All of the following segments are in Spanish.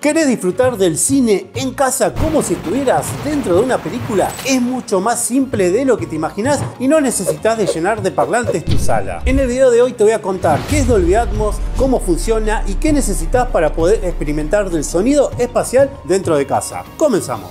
¿Querés disfrutar del cine en casa como si estuvieras dentro de una película? Es mucho más simple de lo que te imaginas y no necesitas de llenar de parlantes tu sala. En el video de hoy te voy a contar qué es Dolby Atmos, cómo funciona y qué necesitas para poder experimentar del sonido espacial dentro de casa. Comenzamos.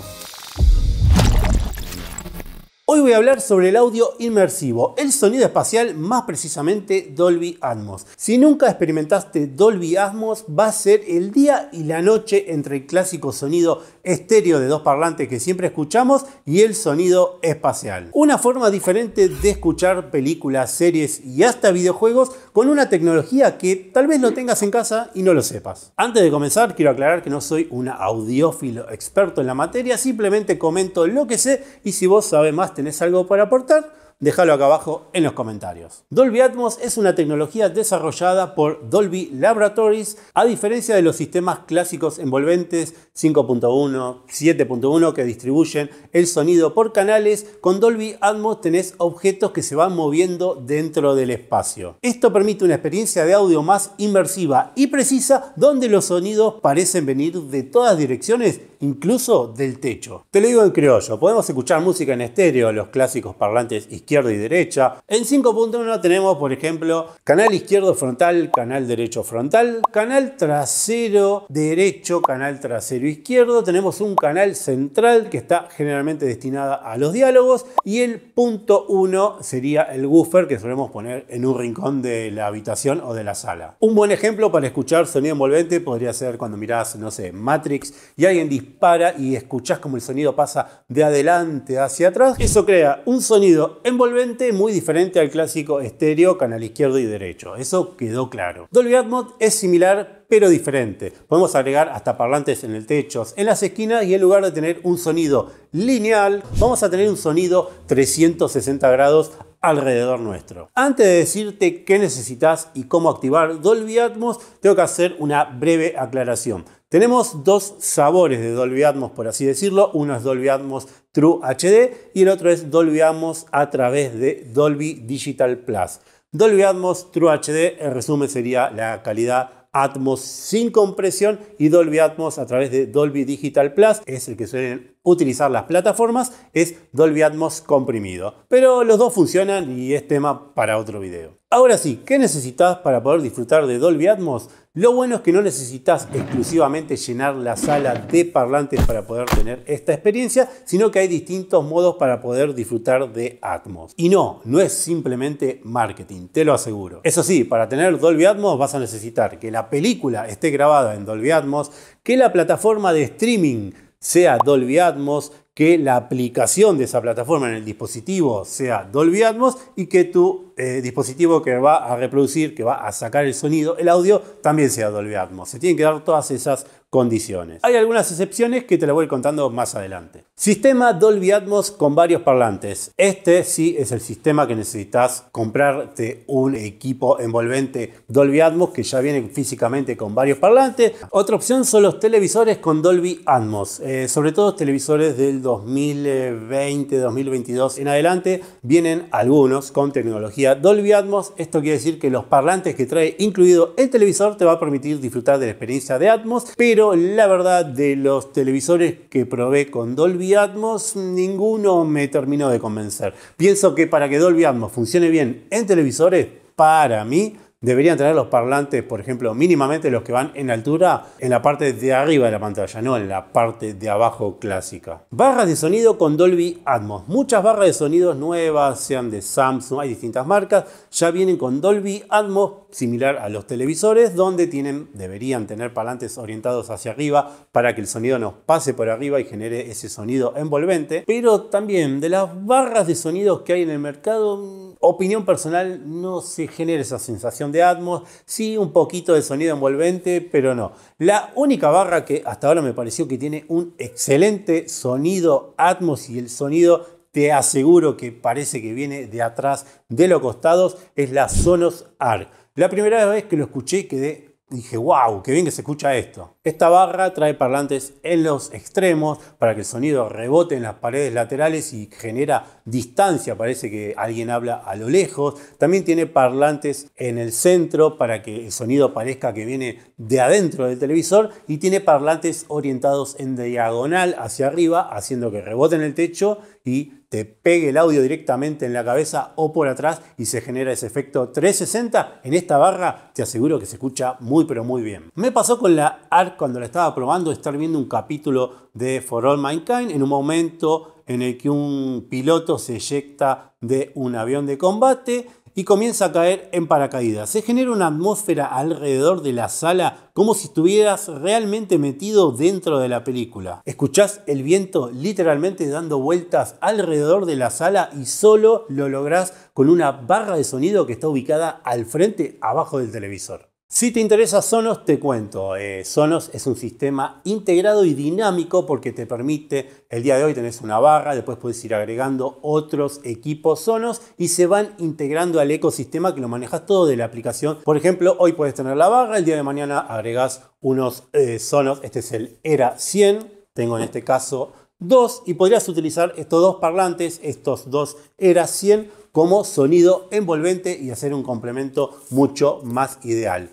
Hoy voy a hablar sobre el audio inmersivo, el sonido espacial, más precisamente Dolby Atmos. Si nunca experimentaste Dolby Atmos, va a ser el día y la noche entre el clásico sonido estéreo de dos parlantes que siempre escuchamos y el sonido espacial. Una forma diferente de escuchar películas, series y hasta videojuegos con una tecnología que tal vez lo tengas en casa y no lo sepas. Antes de comenzar, quiero aclarar que no soy un audiófilo experto en la materia, simplemente comento lo que sé y si vos sabes más tenés algo para aportar, Déjalo acá abajo en los comentarios. Dolby Atmos es una tecnología desarrollada por Dolby Laboratories, a diferencia de los sistemas clásicos envolventes 5.1, 7.1 que distribuyen el sonido por canales, con Dolby Atmos tenés objetos que se van moviendo dentro del espacio. Esto permite una experiencia de audio más inmersiva y precisa donde los sonidos parecen venir de todas direcciones, incluso del techo. Te lo digo en criollo, podemos escuchar música en estéreo, los clásicos parlantes y izquierda y derecha. En 5.1 tenemos, por ejemplo, canal izquierdo frontal, canal derecho frontal, canal trasero derecho, canal trasero izquierdo. Tenemos un canal central que está generalmente destinada a los diálogos y el punto 1 sería el woofer que solemos poner en un rincón de la habitación o de la sala. Un buen ejemplo para escuchar sonido envolvente podría ser cuando miras no sé, Matrix y alguien dispara y escuchás como el sonido pasa de adelante hacia atrás. Eso crea un sonido envolvente envolvente muy diferente al clásico estéreo, canal izquierdo y derecho. Eso quedó claro. Dolby Atmos es similar pero diferente. Podemos agregar hasta parlantes en el techo, en las esquinas y en lugar de tener un sonido lineal, vamos a tener un sonido 360 grados alrededor nuestro. Antes de decirte qué necesitas y cómo activar Dolby Atmos, tengo que hacer una breve aclaración. Tenemos dos sabores de Dolby Atmos, por así decirlo. Uno es Dolby Atmos True HD y el otro es Dolby Atmos a través de Dolby Digital Plus. Dolby Atmos True HD, en resumen, sería la calidad Atmos sin compresión y Dolby Atmos a través de Dolby Digital Plus es el que suelen utilizar las plataformas es Dolby Atmos comprimido. Pero los dos funcionan y es tema para otro video. Ahora sí, ¿qué necesitas para poder disfrutar de Dolby Atmos? Lo bueno es que no necesitas exclusivamente llenar la sala de parlantes para poder tener esta experiencia, sino que hay distintos modos para poder disfrutar de Atmos. Y no, no es simplemente marketing, te lo aseguro. Eso sí, para tener Dolby Atmos vas a necesitar que la película esté grabada en Dolby Atmos, que la plataforma de streaming sea Dolby Atmos, que la aplicación de esa plataforma en el dispositivo sea Dolby Atmos y que tu eh, dispositivo que va a reproducir, que va a sacar el sonido, el audio, también sea Dolby Atmos. Se tienen que dar todas esas condiciones. Hay algunas excepciones que te las voy contando más adelante. Sistema Dolby Atmos con varios parlantes. Este sí es el sistema que necesitas comprarte un equipo envolvente Dolby Atmos que ya viene físicamente con varios parlantes. Otra opción son los televisores con Dolby Atmos, eh, sobre todo televisores del 2020, 2022 en adelante. Vienen algunos con tecnología Dolby Atmos, esto quiere decir que los parlantes que trae incluido el televisor te va a permitir disfrutar de la experiencia de Atmos, pero la verdad de los televisores que probé con Dolby Atmos, ninguno me terminó de convencer. Pienso que para que Dolby Atmos funcione bien en televisores, para mí, deberían tener los parlantes, por ejemplo, mínimamente los que van en altura en la parte de arriba de la pantalla, no en la parte de abajo clásica. Barras de sonido con Dolby Atmos. Muchas barras de sonidos nuevas, sean de Samsung, hay distintas marcas, ya vienen con Dolby Atmos similar a los televisores donde tienen, deberían tener parlantes orientados hacia arriba para que el sonido nos pase por arriba y genere ese sonido envolvente. Pero también de las barras de sonidos que hay en el mercado opinión personal, no se genera esa sensación de Atmos. Sí, un poquito de sonido envolvente, pero no. La única barra que hasta ahora me pareció que tiene un excelente sonido Atmos y el sonido te aseguro que parece que viene de atrás de los costados, es la Sonos ARC. La primera vez que lo escuché quedé Dije, wow, qué bien que se escucha esto. Esta barra trae parlantes en los extremos para que el sonido rebote en las paredes laterales y genera distancia, parece que alguien habla a lo lejos. También tiene parlantes en el centro para que el sonido parezca que viene de adentro del televisor y tiene parlantes orientados en diagonal hacia arriba, haciendo que rebote en el techo y te pegue el audio directamente en la cabeza o por atrás y se genera ese efecto 360, en esta barra te aseguro que se escucha muy pero muy bien. Me pasó con la ARC cuando la estaba probando estar viendo un capítulo de For All Mankind en un momento en el que un piloto se eyecta de un avión de combate y comienza a caer en paracaídas. Se genera una atmósfera alrededor de la sala como si estuvieras realmente metido dentro de la película. Escuchás el viento literalmente dando vueltas alrededor de la sala y solo lo lográs con una barra de sonido que está ubicada al frente abajo del televisor. Si te interesa Sonos, te cuento. Eh, Sonos es un sistema integrado y dinámico porque te permite, el día de hoy tenés una barra, después puedes ir agregando otros equipos Sonos y se van integrando al ecosistema que lo manejas todo de la aplicación. Por ejemplo, hoy puedes tener la barra, el día de mañana agregás unos eh, Sonos. Este es el Era 100, tengo en este caso dos y podrías utilizar estos dos parlantes, estos dos Era 100 como sonido envolvente y hacer un complemento mucho más ideal.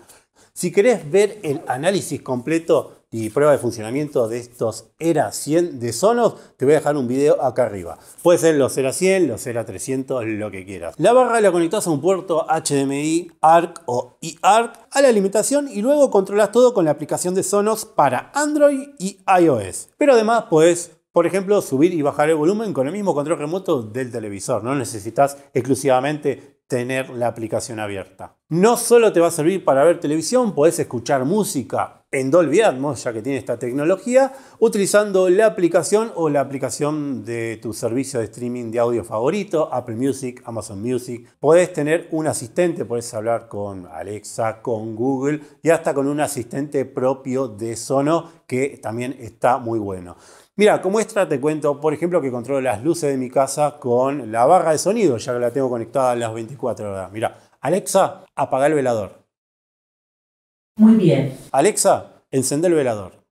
Si querés ver el análisis completo y prueba de funcionamiento de estos ERA 100 de Sonos, te voy a dejar un video acá arriba. Puede ser los ERA 100, los ERA 300, lo que quieras. La barra la conectás a un puerto HDMI, ARC o eARC a la alimentación y luego controlas todo con la aplicación de Sonos para Android y iOS. Pero además puedes, por ejemplo, subir y bajar el volumen con el mismo control remoto del televisor. No necesitas exclusivamente tener la aplicación abierta. No solo te va a servir para ver televisión, podés escuchar música en Dolby Atmos, ya que tiene esta tecnología, utilizando la aplicación o la aplicación de tu servicio de streaming de audio favorito, Apple Music, Amazon Music. Podés tener un asistente, podés hablar con Alexa, con Google y hasta con un asistente propio de Sono que también está muy bueno. Mira, como extra te cuento, por ejemplo, que controlo las luces de mi casa con la barra de sonido, ya que la tengo conectada a las 24 horas. Mira, Alexa, apaga el velador. Muy bien. Alexa, encende el velador.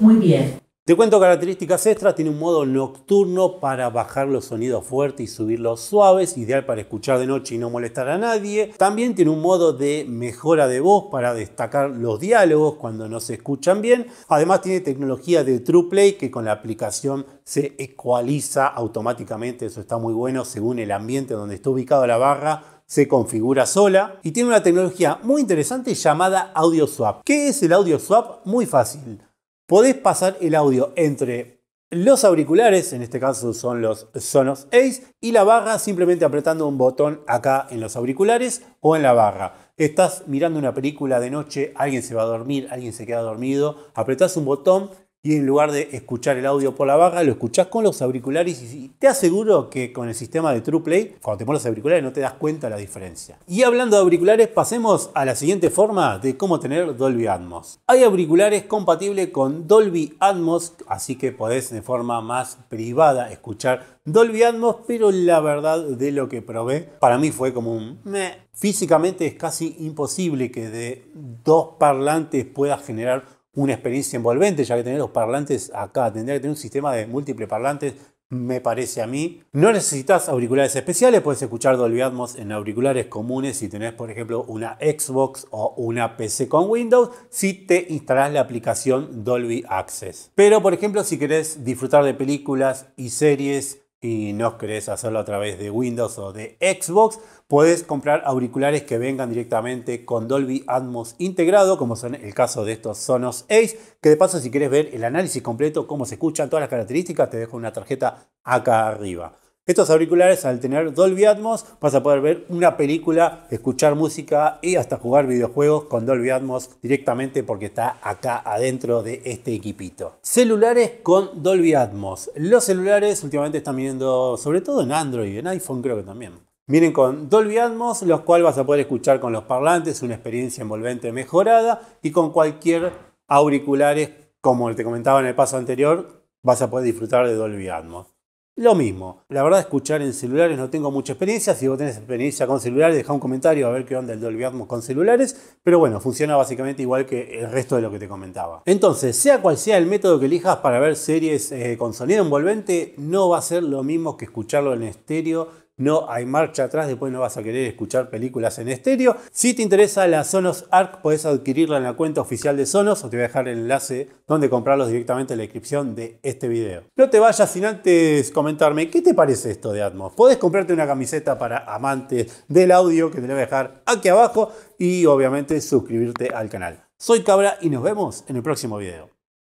Muy bien. Te cuento características extras, tiene un modo nocturno para bajar los sonidos fuertes y subirlos suaves, ideal para escuchar de noche y no molestar a nadie. También tiene un modo de mejora de voz para destacar los diálogos cuando no se escuchan bien. Además tiene tecnología de TruePlay que con la aplicación se ecualiza automáticamente, eso está muy bueno según el ambiente donde está ubicada la barra se configura sola y tiene una tecnología muy interesante llamada AudioSwap. ¿Qué es el Audio Swap? Muy fácil podés pasar el audio entre los auriculares, en este caso son los Sonos Ace, y la barra simplemente apretando un botón acá en los auriculares o en la barra. Estás mirando una película de noche, alguien se va a dormir, alguien se queda dormido, apretás un botón y en lugar de escuchar el audio por la barra, lo escuchás con los auriculares y te aseguro que con el sistema de TruePlay, cuando te pones los auriculares no te das cuenta de la diferencia. Y hablando de auriculares, pasemos a la siguiente forma de cómo tener Dolby Atmos. Hay auriculares compatibles con Dolby Atmos, así que podés de forma más privada escuchar Dolby Atmos, pero la verdad de lo que probé, para mí fue como un meh. Físicamente es casi imposible que de dos parlantes puedas generar una experiencia envolvente, ya que tener los parlantes acá, tendría que tener un sistema de múltiples parlantes, me parece a mí. No necesitas auriculares especiales, puedes escuchar Dolby Atmos en auriculares comunes si tenés, por ejemplo, una Xbox o una PC con Windows, si te instalás la aplicación Dolby Access. Pero, por ejemplo, si querés disfrutar de películas y series y no querés hacerlo a través de Windows o de Xbox, Puedes comprar auriculares que vengan directamente con Dolby Atmos integrado, como son el caso de estos Sonos Ace, que de paso si quieres ver el análisis completo, cómo se escuchan, todas las características, te dejo una tarjeta acá arriba. Estos auriculares al tener Dolby Atmos vas a poder ver una película, escuchar música y hasta jugar videojuegos con Dolby Atmos directamente porque está acá adentro de este equipito. Celulares con Dolby Atmos. Los celulares últimamente están viniendo sobre todo en Android, en iPhone creo que también Miren con Dolby Atmos, los cuales vas a poder escuchar con los parlantes, una experiencia envolvente mejorada y con cualquier auriculares, como te comentaba en el paso anterior, vas a poder disfrutar de Dolby Atmos. Lo mismo, la verdad escuchar en celulares no tengo mucha experiencia, si vos tenés experiencia con celulares deja un comentario a ver qué onda el Dolby Atmos con celulares, pero bueno, funciona básicamente igual que el resto de lo que te comentaba. Entonces, sea cual sea el método que elijas para ver series eh, con sonido envolvente, no va a ser lo mismo que escucharlo en estéreo no hay marcha atrás, después no vas a querer escuchar películas en estéreo. Si te interesa la Sonos Arc, puedes adquirirla en la cuenta oficial de Sonos o te voy a dejar el enlace donde comprarlos directamente en la descripción de este video. No te vayas sin antes comentarme qué te parece esto de Atmos. Podés comprarte una camiseta para amantes del audio que te voy a dejar aquí abajo y obviamente suscribirte al canal. Soy Cabra y nos vemos en el próximo video.